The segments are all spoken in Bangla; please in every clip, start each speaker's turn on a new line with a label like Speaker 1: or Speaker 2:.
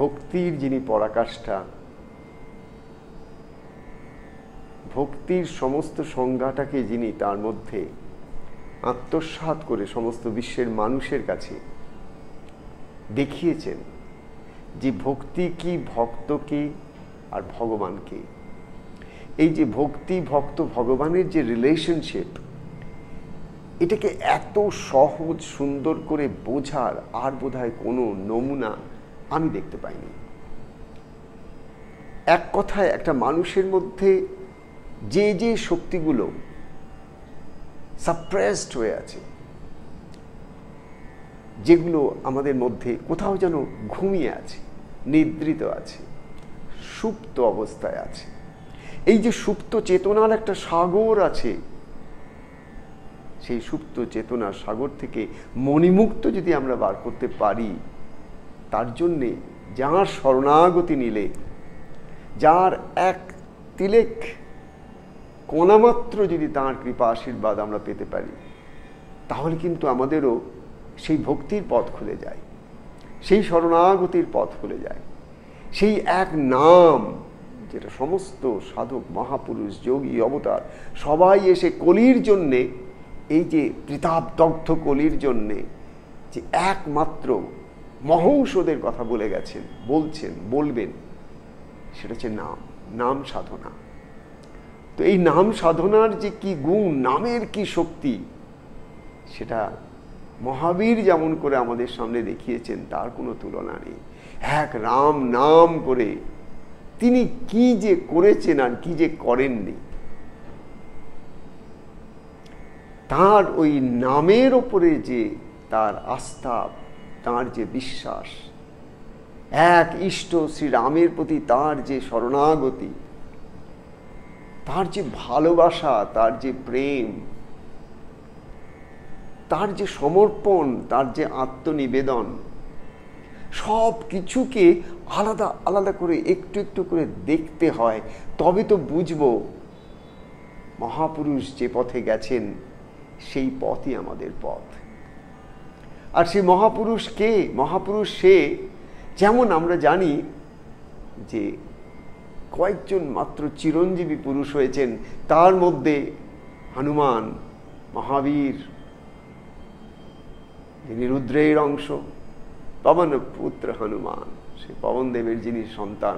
Speaker 1: ভক্তির যিনি পরাকাষ্ঠা ভক্তির সমস্ত সংজ্ঞাটাকে যিনি তার মধ্যে আত্মসাত করে সমস্ত বিশ্বের মানুষের কাছে দেখিয়েছেন যে ভক্তি কি ভক্ত কি আর ভগবান কি এই যে ভক্তি ভক্ত ভগবানের যে রিলেশনশিপ এটাকে এত সহজ সুন্দর করে বোঝার আর বোধ কোনো নমুনা আমি দেখতে পাইনি এক কথায় একটা মানুষের মধ্যে যে যে শক্তিগুলো সাপ্রেসড হয়ে আছে যেগুলো আমাদের মধ্যে কোথাও যেন ঘুমিয়ে আছে নিদ্রিত আছে সুপ্ত অবস্থায় আছে এই যে সুপ্ত চেতনার একটা সাগর আছে সেই সুপ্ত চেতনার সাগর থেকে মণিমুক্ত যদি আমরা বার করতে পারি তার জন্যে যার শরণাগতি নিলে যার এক তিলেক কণামাত্র যদি তাঁর কৃপা আশীর্বাদ আমরা পেতে পারি তাহলে কিন্তু আমাদেরও সেই ভক্তির পথ খুলে যায় সেই শরণাগতির পথ খুলে যায় সেই এক নাম যেটা সমস্ত সাধক মহাপুরুষ যোগী অবতার সবাই এসে কলির জন্যে এই যে পৃতাপদগ্ধ কলির জন্যে যে একমাত্র মহৌষধের কথা বলে গেছেন বলছেন বলবেন সেটা হচ্ছে নাম নাম সাধনা তো এই নাম সাধনার যে কি গুণ নামের কি শক্তি সেটা মহাবীর যেমন করে আমাদের সামনে দেখিয়েছেন তার কোনো তুলনা নেই এক রাম নাম করে তিনি কি যে করেছেন আর কি যে করেননি তার ওই নামের ওপরে যে তার আস্থা তার যে বিশ্বাস এক ইষ্ট শ্রীরামের প্রতি তার যে শরণাগতি তার যে ভালোবাসা তার যে প্রেম তার যে সমর্পণ তার যে আত্মনিবেদন সব কিছুকে আলাদা আলাদা করে একটু একটু করে দেখতে হয় তবে তো বুঝব মহাপুরুষ যে পথে গেছেন সেই পথই আমাদের পথ আর সেই মহাপুরুষ কে মহাপুরুষ সে যেমন আমরা জানি যে কয়েকজন মাত্র চিরঞ্জীবী পুরুষ হয়েছেন তার মধ্যে হনুমান মহাবীর যিনি রুদ্রের অংশ পবন পুত্র হনুমান সেই পবন দেবের যিনি সন্তান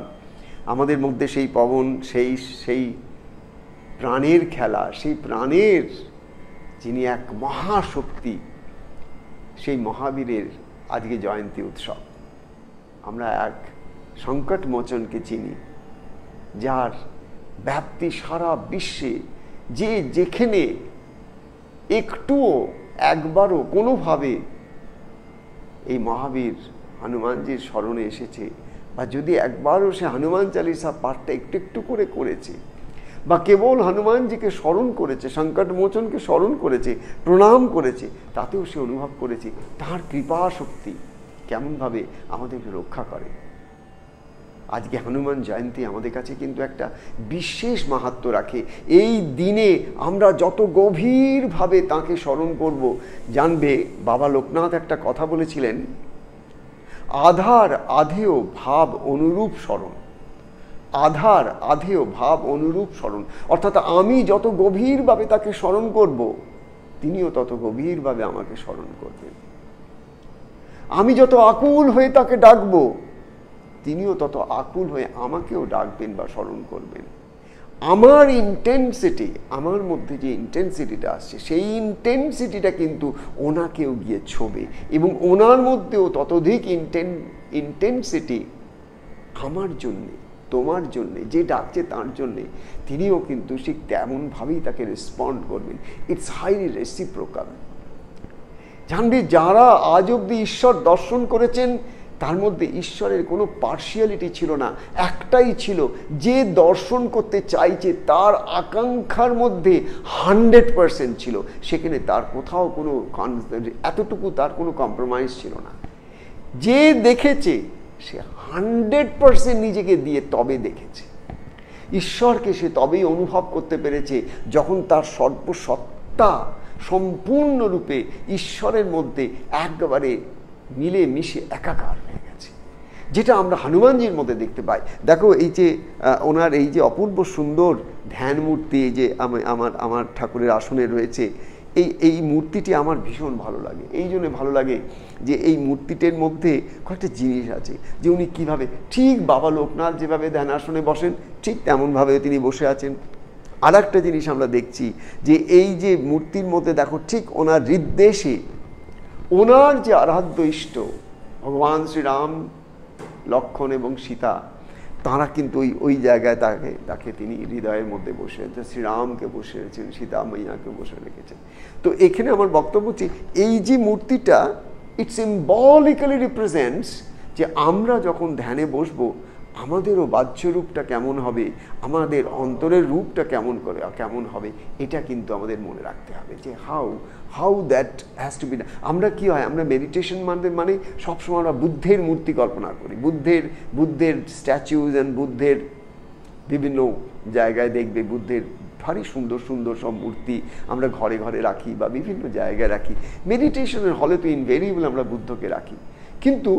Speaker 1: আমাদের মধ্যে সেই পবন সেই সেই প্রাণের খেলা সেই প্রাণের যিনি এক মহাশক্তি সেই মহাবীরের আজকে জয়ন্তী উৎসব আমরা এক সংকট মোচনকে চিনি যার ব্যাপ্তি সারা বিশ্বে যে যেখানে একটুও একবারও কোনোভাবে এই মহাবীর হনুমানজির স্মরণে এসেছে বা যদি একবারও সে হনুমান চালিসা পাঠটা একটু একটু করে করেছে বা কেবল হনুমানজিকে স্মরণ করেছে সংকটমোচনকে স্মরণ করেছে প্রণাম করেছে তাতেও সে অনুভব করেছে তার কৃপা শক্তি কেমনভাবে আমাদেরকে রক্ষা করে আজকে হনুমান জয়ন্তী আমাদের কাছে কিন্তু একটা বিশেষ মাহাত্ম রাখে এই দিনে আমরা যত গভীরভাবে তাকে স্মরণ করব জানবে বাবা লোকনাথ একটা কথা বলেছিলেন আধার আধেয় ভাব অনুরূপ স্মরণ আধার আধেয় ভাব অনুরূপ স্মরণ অর্থাৎ আমি যত গভীরভাবে তাকে স্মরণ করব তিনিও তত গভীরভাবে আমাকে স্মরণ করবেন আমি যত আকুল হয়ে তাকে ডাকব তিনিও তত আকুল হয়ে আমাকেও ডাকবেন বা স্মরণ করবেন আমার ইন্টেন্সিটি আমার মধ্যে যে ইন্টেন্সিটিটা আসছে সেই ইন্টেন্সিটিটা কিন্তু ওনাকেও গিয়ে ছবে এবং ওনার মধ্যেও ততোধিক ইন্টেন ইন্টেন্সিটি আমার জন্যে তোমার জন্যে যে ডাকছে তার জন্যে তিনিও কিন্তু ঠিক তেমনভাবেই তাকে রেসপন্ড করবেন ইটস হাইলি রেসিপ্রোকাল জানবি যারা আজ অব্দি ঈশ্বর দর্শন করেছেন তার মধ্যে ঈশ্বরের কোনো পার্শিয়ালিটি ছিল না একটাই ছিল যে দর্শন করতে চাইছে তার আকাঙ্ক্ষার মধ্যে হান্ড্রেড পারসেন্ট ছিল সেখানে তার কোথাও কোনো এতটুকু তার কোনো কম্প্রোমাইজ ছিল না যে দেখেছে সে হান্ড্রেড পারসেন্ট নিজেকে দিয়ে তবে দেখেছে ঈশ্বরকে সে তবেই অনুভব করতে পেরেছে যখন তার সর্বসত্তা সম্পূর্ণরূপে ঈশ্বরের মধ্যে একবারে মিলে মিশে একাকার হয়ে গেছে যেটা আমরা হনুমানজির মধ্যে দেখতে পাই দেখো এই যে ওনার এই যে অপূর্ব সুন্দর ধ্যান মূর্তি এই যে আমার আমার ঠাকুরের আসনে রয়েছে এই এই মূর্তিটি আমার ভীষণ ভালো লাগে এই জন্য ভালো লাগে যে এই মূর্তিটির মধ্যে কয়েকটা জিনিস আছে যে উনি কীভাবে ঠিক বাবা লোকনাথ যেভাবে ধ্যান আসনে বসেন ঠিক তেমনভাবে তিনি বসে আছেন আর একটা জিনিস আমরা দেখছি যে এই যে মূর্তির মধ্যে দেখো ঠিক ওনার হৃদ্দেশে ওনার যে আরাধ্য ইষ্ট ভগবান শ্রীরাম লক্ষণ এবং সীতা তারা কিন্তু ওই ওই জায়গায় তাকে তাকে তিনি হৃদয়ের মধ্যে বসে রয়েছেন শ্রীরামকে বসে রয়েছেন সীতা মাইয়াকে বসে রেখেছেন তো এখানে আমার বক্তব্য হচ্ছে এই যে মূর্তিটা ইটস সিম্বলিক্যালি রিপ্রেজেন্টস যে আমরা যখন ধ্যানে বসবো আমাদেরও বাহ্য রূপটা কেমন হবে আমাদের অন্তরের রূপটা কেমন করে কেমন হবে এটা কিন্তু আমাদের মনে রাখতে হবে যে how how that has to be আমরা কি হয় আমরা মেডিটেশন মানে মানে সবসময় আমরা বুদ্ধের মূর্তি কল্পনা করি বুদ্ধের বুদ্ধের স্ট্যাচুজ অ্যান্ড বুদ্ধের বিভিন্ন জায়গায় দেখবে বুদ্ধের ভারী সুন্দর সুন্দর সব মূর্তি আমরা ঘরে ঘরে রাখি বা বিভিন্ন জায়গায় রাখি মেডিটেশনের হলে তো ইনভেরিয়েবল আমরা বুদ্ধকে রাখি কিন্তু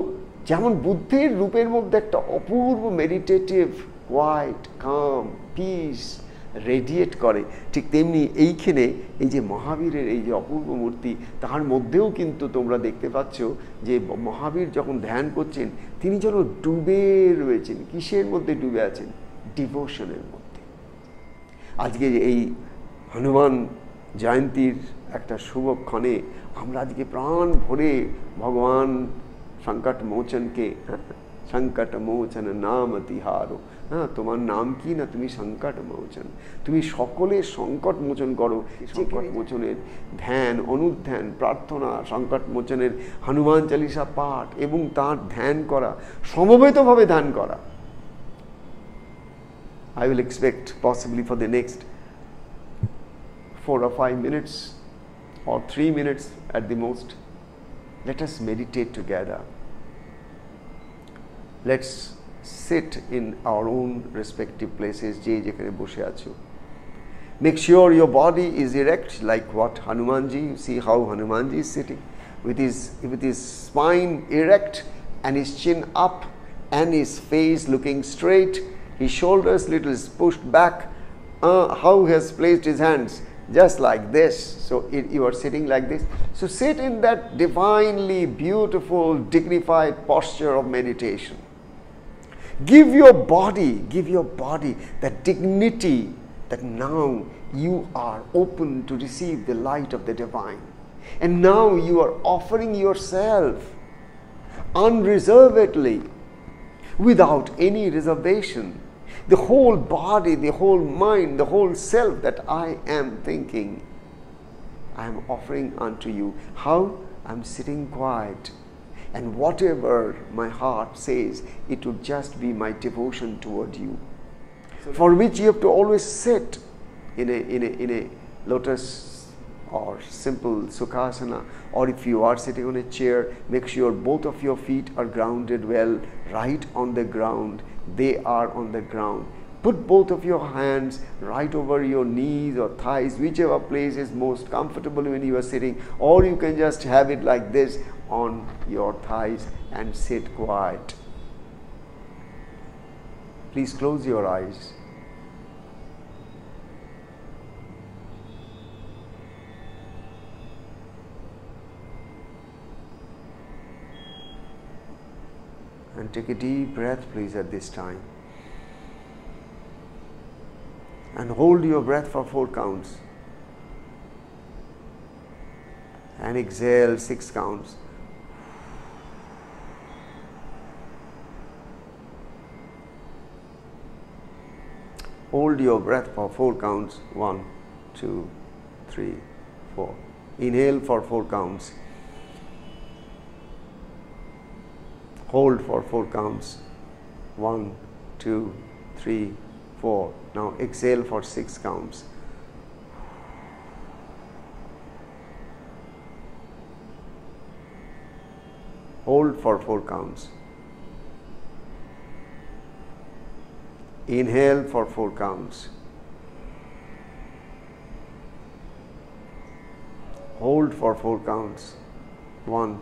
Speaker 1: যেমন বুদ্ধের রূপের মধ্যে একটা অপূর্ব meditative white calm peace radiate করে ঠিক তেমনি এইখানে এই যে মহাবীরের এই যে অপূর্ব মূর্তি তাহার মধ্যেও কিন্তু তোমরা দেখতে পাচ্ছ যে মহাবীর যখন ধ্যান করছেন তিনি যেন ডুবে রয়েছেন কিসের মধ্যে ডুবে আছেন ডিভোশনের মধ্যে আজকে এই হনুমান জয়ন্তীর একটা শুভক্ষণে আমরা আজকে প্রাণ ভরে ভগবান সংকট মোচনকে হ্যাঁ, সংকট মোচন নাম তিহারো হ্যাঁ তোমার নাম কি না তুমি সংকট মোচন তুমি সকলের সংকট মোচন করো সংকট মোচনের ধ্যান অনুধ্যান প্রার্থনা সংকট মোচনের হনুমান চালিসা পাঠ এবং তার ধ্যান করা সমবেতভাবে ধ্যান করা I will expect possibly for the next four or five minutes or three minutes at the most. Let us meditate together. Let's sit in our own respective places যে যেখানে বসে make sure your body is erect like what hanumanji see how hanumanji is sitting with his with his spine erect and his chin up and his face looking straight his shoulders little pushed back uh, how he has placed his hands just like this. So it, you are sitting like this. So sit in that divinely beautiful, dignified posture of meditation. Give your body, give your body that dignity that now you are open to receive the light of the divine. And now you are offering yourself unreservedly, without any reservation. The whole body, the whole mind, the whole self that I am thinking, I am offering unto you. How? I'm sitting quiet and whatever my heart says, it will just be my devotion toward you. So For which you have to always sit in a, in a, in a lotus or simple sukhasana, or if you are sitting on a chair, make sure both of your feet are grounded well, right on the ground. They are on the ground put both of your hands right over your knees or thighs whichever place is most comfortable when you are sitting or you can just have it like this on your thighs and sit quiet. Please close your eyes. And take a deep breath, please, at this time. And hold your breath for four counts. And exhale six counts. Hold your breath for 4 counts. One, two, three, four. Inhale for 4 counts. Hold for 4 counts. One, two, three, four. Now exhale for 6 counts. Hold for 4 counts. Inhale for four counts. Hold for four counts. One,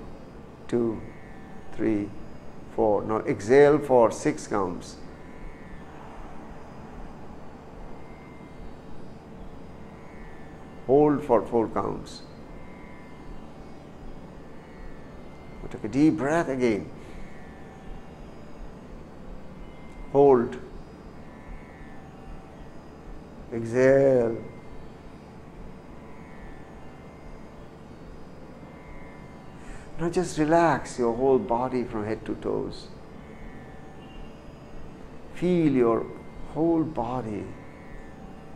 Speaker 1: two, three, four. Now exhale for six counts. Hold for four counts. Take a deep breath again. Hold. Exhale. Now just relax your whole body from head to toes. Feel your whole body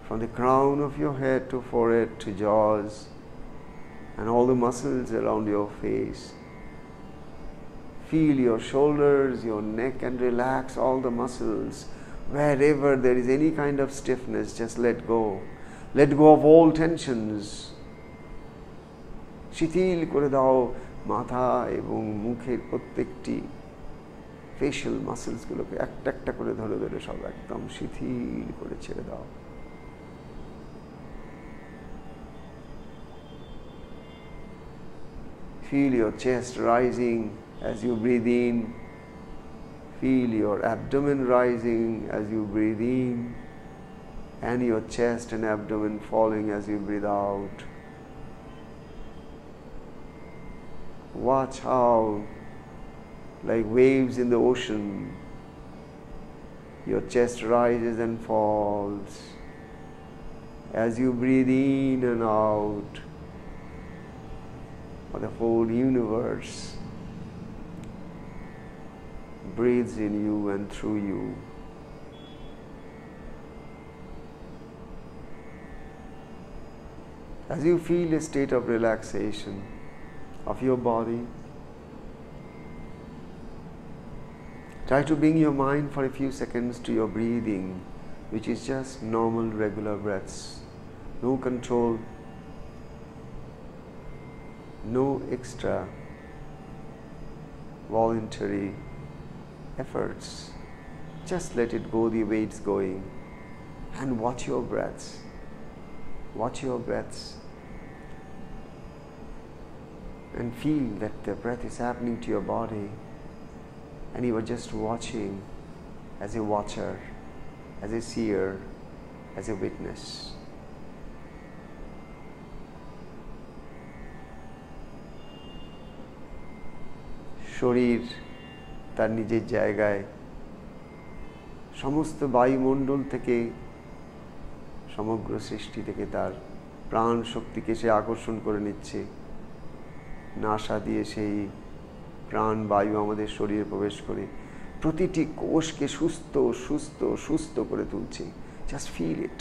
Speaker 1: from the crown of your head to forehead to jaws and all the muscles around your face. Feel your shoulders, your neck, and relax all the muscles Wherever there is any kind of stiffness, just let go. Let go of all tensions. Shithil kore dao matha ebong এবং মুখের facial muscles মাসেলসগুলোকে একটা একটা kore ধরে ধরে সব একদম shithil kore ছেড়ে dao. Feel your chest rising as you breathe in Feel your abdomen rising as you breathe in and your chest and abdomen falling as you breathe out. Watch how, like waves in the ocean, your chest rises and falls as you breathe in and out of the whole universe breathes in you and through you. As you feel a state of relaxation of your body, try to bring your mind for a few seconds to your breathing, which is just normal, regular breaths. No control, no extra voluntary efforts. Just let it go the way it's going and watch your breaths. Watch your breaths and feel that the breath is happening to your body and you are just watching as a watcher, as a seer, as a witness. শরীর তার নিজের জায়গায় সমস্ত বায়ুমণ্ডল থেকে সমগ্র সৃষ্টি থেকে তার প্রাণ শক্তিকে সে আকর্ষণ করে নিচ্ছে নাসা দিয়ে সেই প্রাণ বায়ু আমাদের শরীরে প্রবেশ করে প্রতিটি কোষকে সুস্থ সুস্থ সুস্থ করে তুলছে just feel it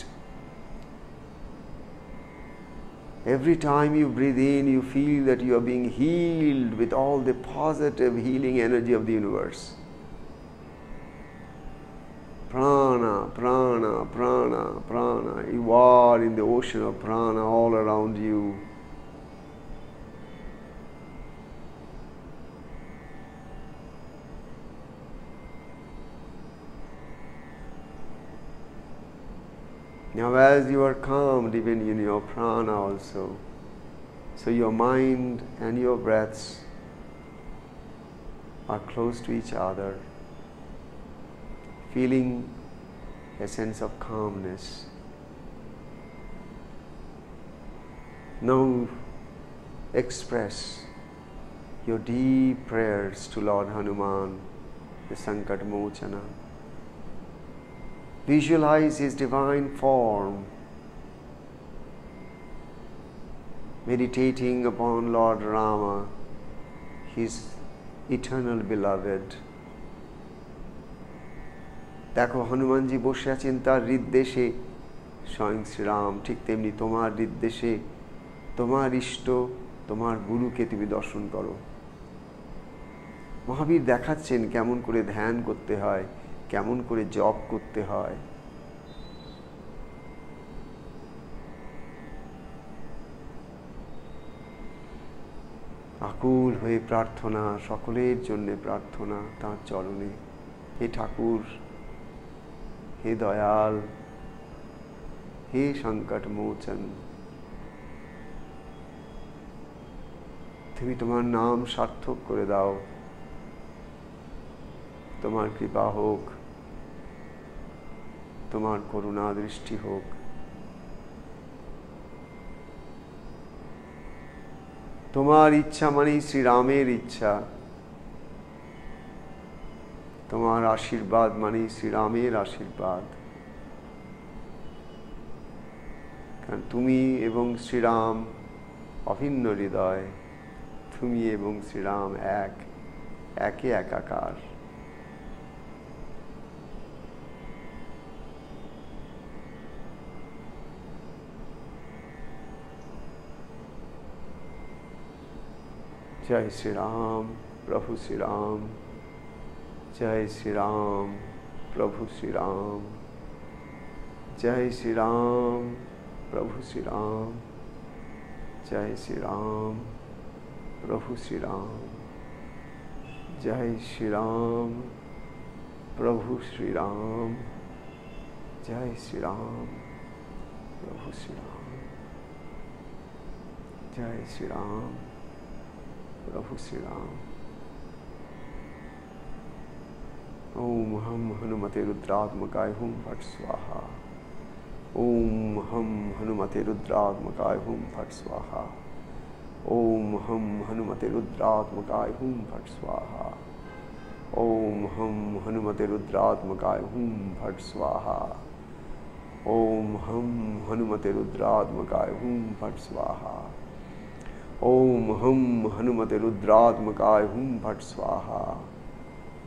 Speaker 1: Every time you breathe in, you feel that you are being healed with all the positive healing energy of the universe. Prana, prana, prana, prana. You are in the ocean of prana all around you. Now, as you are calmed, even in your prana also, so your mind and your breaths are close to each other, feeling a sense of calmness. Now, express your deep prayers to Lord Hanuman, the Sankat Mochana. Visualize His divine form, meditating upon Lord Rama, His eternal beloved. দেখো হনুমানজি বসে আছেন তার হৃদ্দেশে স্বয়ং শ্রীরাম ঠিক তেমনি তোমার হৃদ্দেশে তোমার ইষ্ট তোমার গুরুকে তুমি দর্শন করো মহাবীর দেখাচ্ছেন কেমন করে ধ্যান করতে হয় কেমন করে জব করতে হয় আকুল হয়ে প্রার্থনা সকলের জন্য প্রার্থনা তার চরণে হে ঠাকুর হে দয়াল হে সংকট মোচন তুমি তোমার নাম সার্থক করে দাও তোমার কৃপা হোক তোমার করুণা দৃষ্টি হোক তোমার ইচ্ছা মানেই শ্রীরামের ইচ্ছা তোমার আশীর্বাদ মানেই শ্রীরামের আশীর্বাদ কারণ তুমি এবং শ্রীরাম অভিন্ন হৃদয় তুমি এবং শ্রীরাম এক একে একাকার जय श्री राम प्रभु श्री राम जय श्री राम प्रभु श्री राम जय श्री राम प्रभु श्री राम जय श्री राम प्रभु श्री राम जय श्री राम प्रभु श्री राम जय श्री राम प्रभु श्री राम जय श्री राम प्रभु श्री राम ओम हम हनुमते रुद्रात्मकाय हूँ भट स्वाहा ओम हम हनुमते रुद्रात्मकाय हूँ भट स्वाहा ओम हम हनुमते रुद्रात्मकाय हूँ भट स्वाहा ओम हम हनुमते रुद्रात्मकाय हूँ भट स्वाहा ओम हम हनुमते रुद्रात्मकाय हूँ भट स्वाहा ओम हम हनुमते रुद्रात्मकाय हुम भट स्वाहा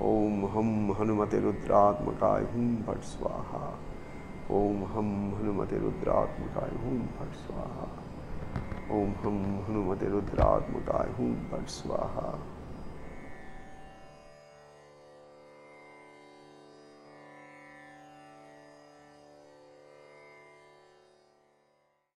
Speaker 1: ओम हम हनुमते रुद्रात्मकाय हुम भट स्वाहा ओम हम हनुमते रुद्रात्मकाय हुम भट स्वाहा ओम हम हनुमते रुद्रात्मकाय हुम भट स्वाहा